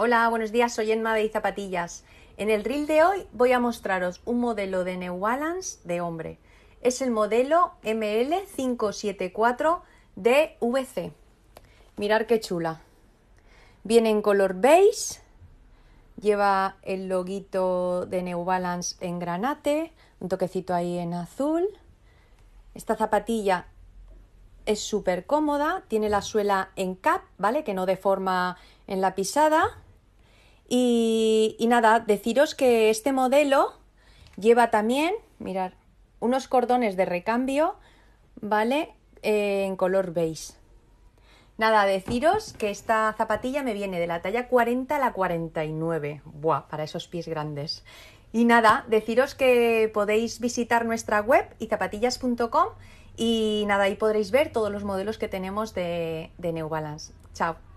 Hola, buenos días, soy Enma de Zapatillas. En el reel de hoy voy a mostraros un modelo de New Balance de hombre. Es el modelo ML574 de VC. Mirar qué chula. Viene en color beige, lleva el loguito de New Balance en granate, un toquecito ahí en azul. Esta zapatilla es súper cómoda, tiene la suela en cap, ¿vale? Que no deforma en la pisada. Y, nada, deciros que este modelo lleva también, mirar, unos cordones de recambio, ¿vale? Eh, en color beige. Nada, deciros que esta zapatilla me viene de la talla 40 a la 49. Buah, para esos pies grandes. Y nada, deciros que podéis visitar nuestra web y zapatillas.com y nada, ahí podréis ver todos los modelos que tenemos de, de New Balance. Chao.